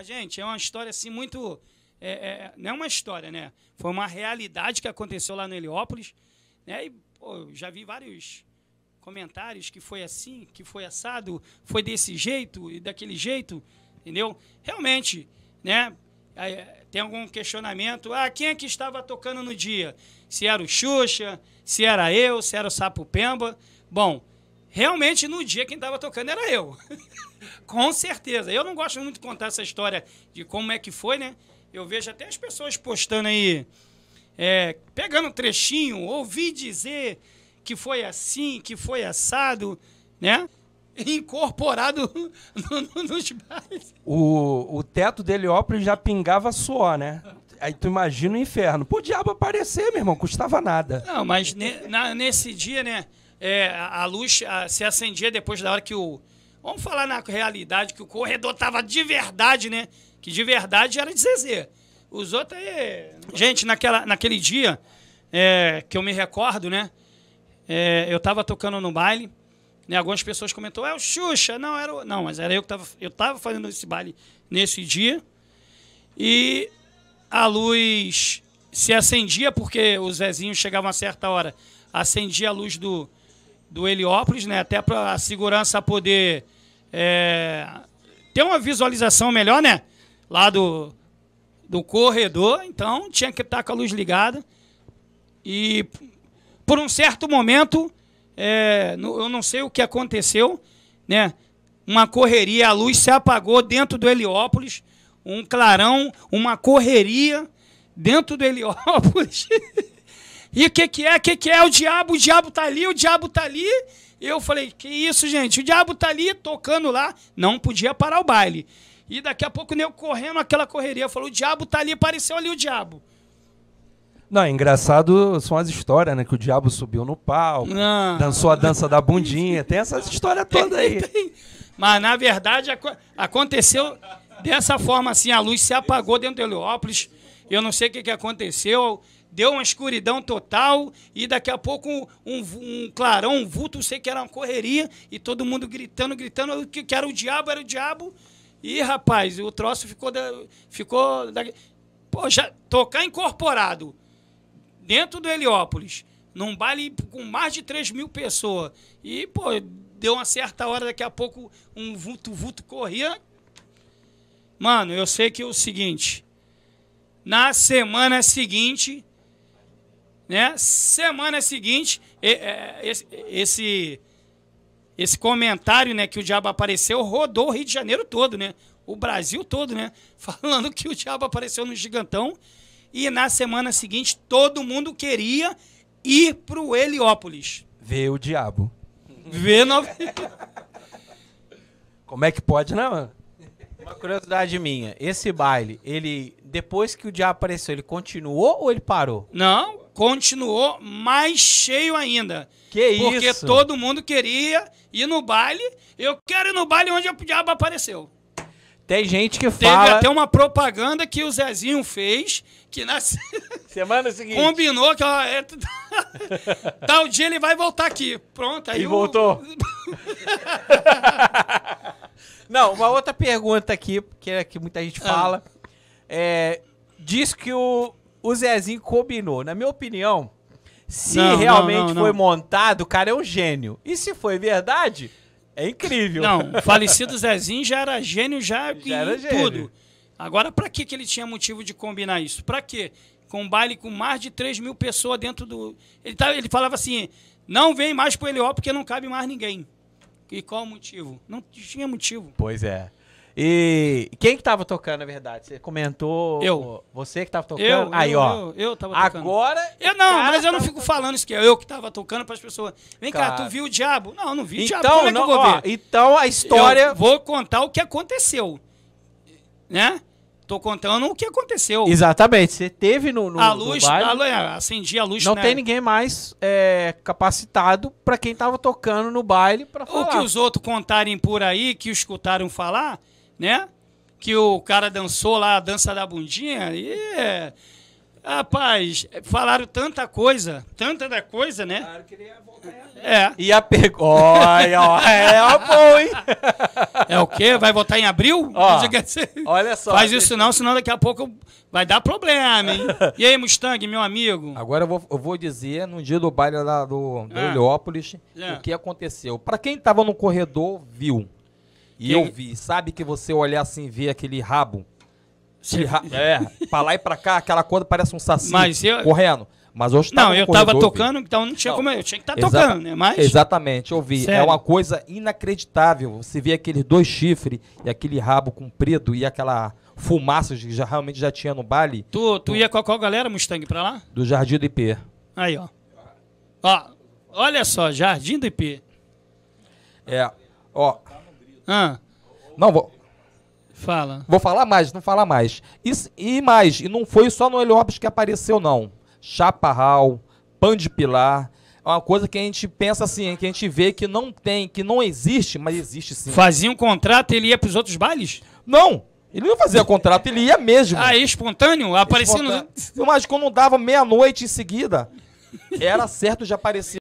Gente, é uma história assim muito. É, é, não é uma história, né? Foi uma realidade que aconteceu lá no Heliópolis. Né? E, pô, já vi vários comentários que foi assim, que foi assado, foi desse jeito e daquele jeito, entendeu? Realmente, né? É, tem algum questionamento? Ah, quem é que estava tocando no dia? Se era o Xuxa, se era eu, se era o Sapo Pemba. Bom, Realmente, no dia quem estava tocando era eu. Com certeza. Eu não gosto muito de contar essa história de como é que foi, né? Eu vejo até as pessoas postando aí, é, pegando trechinho, ouvi dizer que foi assim, que foi assado, né? Incorporado no, no, nos bares. O, o teto de Heliópolis já pingava suor, né? Aí tu imagina o inferno. Pô, diabo aparecer, meu irmão, custava nada. Não, mas ne, na, nesse dia, né? É, a luz a, se acendia depois da hora que o. Vamos falar na realidade que o corredor tava de verdade, né? Que de verdade era de Zezé. Os outros aí. É, gente, naquela, naquele dia é, que eu me recordo, né? É, eu tava tocando no baile, né? Algumas pessoas comentou, é o Xuxa. Não, era o... Não, mas era eu que tava. Eu tava fazendo esse baile nesse dia. E a luz se acendia, porque os Zezinhos chegavam a certa hora, acendia a luz do, do Heliópolis, né? Até para a segurança poder é, ter uma visualização melhor, né? Lá do, do corredor, então tinha que estar com a luz ligada. E por um certo momento, é, eu não sei o que aconteceu, né? Uma correria, a luz se apagou dentro do Heliópolis, um clarão, uma correria dentro do Heliópolis. E o que que é? O que que é? O diabo, o diabo tá ali, o diabo tá ali. Eu falei, que isso, gente? O diabo tá ali tocando lá, não podia parar o baile. E daqui a pouco eu correndo aquela correria, falou, o diabo tá ali, apareceu ali o diabo. Não, é engraçado são as histórias, né? Que o diabo subiu no palco, não. dançou a dança da bundinha, tem essas histórias todas aí. Tem, tem. Mas na verdade aconteceu dessa forma assim, a luz se apagou dentro do Heliópolis. Eu não sei o que, que aconteceu. Deu uma escuridão total e daqui a pouco um, um clarão, um vulto, sei que era uma correria e todo mundo gritando, gritando, que, que era o diabo, era o diabo. E, rapaz, o troço ficou. Da, ficou da, pô, já, tocar incorporado dentro do Heliópolis, num baile com mais de 3 mil pessoas. E, pô, deu uma certa hora, daqui a pouco um vulto-vulto corria. Mano, eu sei que é o seguinte na semana seguinte, né? Semana seguinte, é, esse, esse, comentário, né, que o diabo apareceu, rodou o Rio de Janeiro todo, né? O Brasil todo, né? Falando que o diabo apareceu no gigantão. E na semana seguinte, todo mundo queria ir pro Heliópolis. Ver o diabo. Ver no... Como é que pode, né, mano? Uma curiosidade minha. Esse baile, ele depois que o diabo apareceu, ele continuou ou ele parou? Não, continuou mais cheio ainda. Que isso? Porque todo mundo queria ir no baile. Eu quero ir no baile onde o diabo apareceu. Tem gente que fala. Teve até uma propaganda que o Zezinho fez, que na semana seguinte combinou que ó, é... tal dia ele vai voltar aqui. Pronto, aí e o... voltou. Não, uma outra pergunta aqui, que é que muita gente ah. fala. Ah é, diz que o, o Zezinho combinou. Na minha opinião, se não, realmente não, não, foi montado, o cara é um gênio. E se foi verdade, é incrível. Não, o falecido Zezinho já era gênio já, já era em gênio. tudo. Agora, para que ele tinha motivo de combinar isso? Para quê? Com um baile com mais de 3 mil pessoas dentro do. Ele, tava, tá, ele falava assim: não vem mais pro Elió porque não cabe mais ninguém. E qual o motivo? Não tinha motivo. Pois é. E quem que tava tocando, na verdade? Você comentou. Eu. Você que tava tocando? Eu, Aí, eu, ó. Eu, eu tava tocando. Agora. Eu não, mas eu não fico tocando. falando isso que é eu que tava tocando para as pessoas. Vem cá, tu viu o diabo? Não, não vi então, o diabo. Então, Como não, é que eu vou ver? então a história. Eu vou contar o que aconteceu. Né? Tô contando o que aconteceu. Exatamente. Você teve no, no a luz, no a, é, acendi a luz. Não né? tem ninguém mais é, capacitado para quem tava tocando no baile para falar. O que os outros contarem por aí, que escutaram falar, né? Que o cara dançou lá a dança da bundinha e. Rapaz, falaram tanta coisa, tanta da coisa, né? Claro que ele ia voltar. É. E a pergunta. Olha, é uma boa, hein? É o quê? Vai votar em abril? Ó, é olha só. Faz isso não, senão daqui a pouco vai dar problema, hein? E aí, Mustang, meu amigo? Agora eu vou, eu vou dizer, no dia do baile lá do, do é. Heliópolis, é. o que aconteceu. Para quem estava no corredor, viu. E eu vi, sabe que você olhar assim e ver aquele rabo? Sim. Ra... É, pra lá e pra cá, aquela coisa parece um saci Mas eu... correndo. Mas hoje tá Não, eu corredor, tava tocando, então não tinha não, como. Eu tinha que estar tá exata... tocando, né? Mas... Exatamente, eu vi. É Sério? É uma coisa inacreditável. Você vê aqueles dois chifres e aquele rabo comprido e aquela fumaça que já, realmente já tinha no baile. Tu, tu ia com qual galera, Mustang, pra lá? Do Jardim do IP. Aí, ó. Ó, olha só, Jardim do IP. É, ó. Ah. Não, vou. Fala. Vou falar mais, não falar mais. E, e mais, e não foi só no Heliópolis que apareceu, não. Chaparral, Pan de Pilar. É uma coisa que a gente pensa assim, que a gente vê que não tem, que não existe, mas existe sim. Fazia um contrato e ele ia pros outros bailes? Não! Ele não fazia contrato, ele ia mesmo. Ah, espontâneo? Aparecia espontâneo. no. Mas quando dava meia-noite em seguida, era certo de aparecer.